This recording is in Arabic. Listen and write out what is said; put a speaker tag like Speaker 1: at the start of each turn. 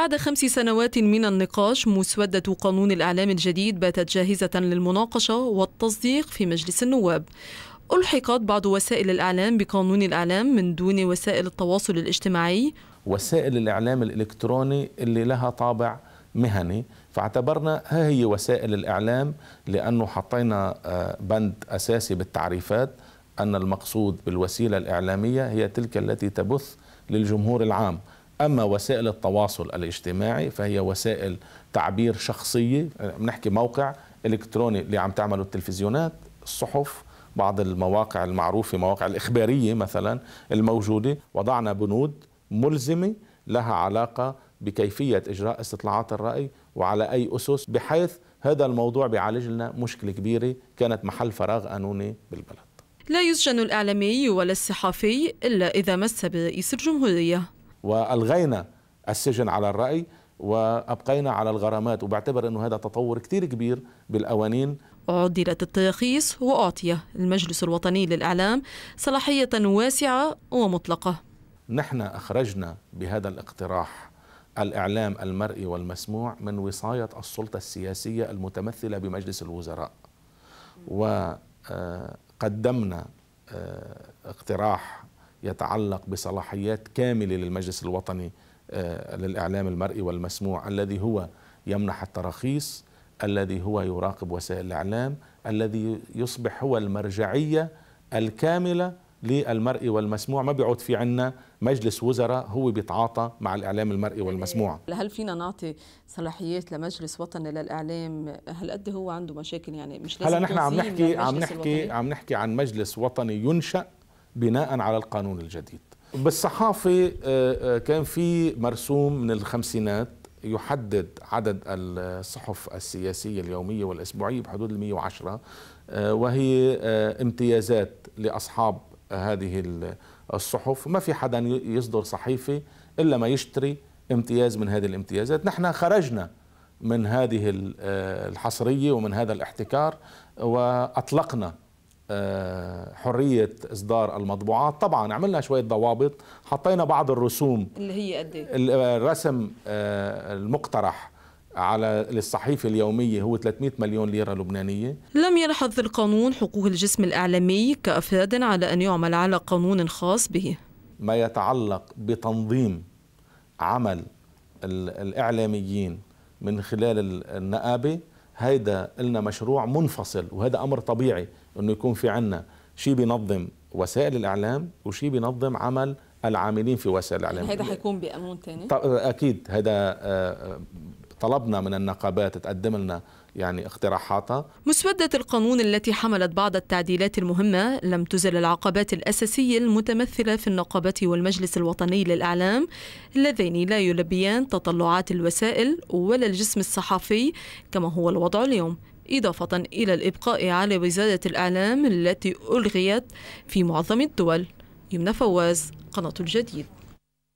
Speaker 1: بعد خمس سنوات من النقاش مسودة قانون الإعلام الجديد باتت جاهزة للمناقشة والتصديق في مجلس النواب ألحقت بعض وسائل الإعلام بقانون الإعلام من دون وسائل التواصل الاجتماعي
Speaker 2: وسائل الإعلام الإلكتروني اللي لها طابع مهني فاعتبرنا ها هي وسائل الإعلام لأنه حطينا آه، بند أساسي بالتعريفات أن المقصود بالوسيلة الإعلامية هي تلك التي تبث للجمهور العام أما وسائل التواصل الاجتماعي فهي وسائل تعبير شخصية بنحكي موقع إلكتروني اللي عم تعمله التلفزيونات الصحف بعض المواقع المعروفة مواقع الإخبارية مثلا الموجودة وضعنا بنود ملزمة لها علاقة بكيفية إجراء استطلاعات الرأي وعلى أي أسس بحيث هذا الموضوع بيعالج لنا مشكلة كبيرة كانت محل فراغ قانوني بالبلد
Speaker 1: لا يسجن الإعلامي ولا الصحفي إلا إذا مس برئيس الجمهورية
Speaker 2: والغينا السجن على الراي وابقينا على الغرامات وبعتبر انه هذا تطور كثير كبير بالاوانين عدلت التراخيص واعطي المجلس الوطني للاعلام صلاحيه
Speaker 1: واسعه ومطلقه
Speaker 2: نحن اخرجنا بهذا الاقتراح الاعلام المرئي والمسموع من وصايه السلطه السياسيه المتمثله بمجلس الوزراء وقدمنا آه، اقتراح يتعلق بصلاحيات كاملة للمجلس الوطني آه، للإعلام المرئي والمسموع الذي هو يمنح التراخيص الذي هو يراقب وسائل الإعلام الذي يصبح هو المرجعية الكاملة للمرئي والمسموع ما بيعود في عنا مجلس وزراء هو بيتعاطى مع الإعلام المرئي والمسموع
Speaker 1: يعني هل فينا نعطي صلاحيات لمجلس وطني للإعلام هل قد هو عنده مشاكل يعني مش لازم هلا نحن عم نحكي عم نحكي
Speaker 2: عم نحكي عن مجلس وطني ينشأ بناء على القانون الجديد بالصحافة آه، آه، كان في مرسوم من الخمسينات يحدد عدد الصحف السياسية اليومية والأسبوعية بحدود المية وعشرة آه، وهي امتيازات لأصحاب هذه الصحف ما في حدا يصدر صحيفة إلا ما يشتري امتياز من هذه الامتيازات نحن خرجنا من هذه الحصرية ومن هذا الاحتكار وأطلقنا حريه اصدار المطبوعات طبعا عملنا شويه ضوابط حطينا بعض الرسوم
Speaker 1: اللي هي قد إيه؟
Speaker 2: الرسم آه، المقترح على للصحيفة اليومية هو 300 مليون ليرة لبنانية
Speaker 1: لم يلحظ القانون حقوق الجسم الإعلامي كأفراد على أن يعمل على قانون
Speaker 2: خاص به ما يتعلق بتنظيم عمل الإعلاميين من خلال النقابة هيدا لنا مشروع منفصل وهذا أمر طبيعي انه يكون في عندنا شيء بينظم وسائل الاعلام وشيء بينظم عمل العاملين في وسائل الاعلام يعني هذا
Speaker 1: حيكون بقانون ثاني
Speaker 2: اكيد هذا آه، طلبنا من النقابات تقدم لنا يعني اقتراحاتها
Speaker 1: مسودة القانون التي حملت بعض التعديلات المهمة لم تزل العقبات الأساسية المتمثلة في النقابة والمجلس الوطني للإعلام اللذين لا يلبيان تطلعات الوسائل ولا الجسم الصحفي كما هو الوضع اليوم إضافة إلى الإبقاء على وزارة الإعلام التي ألغيت في معظم الدول يمنى فواز قناة الجديد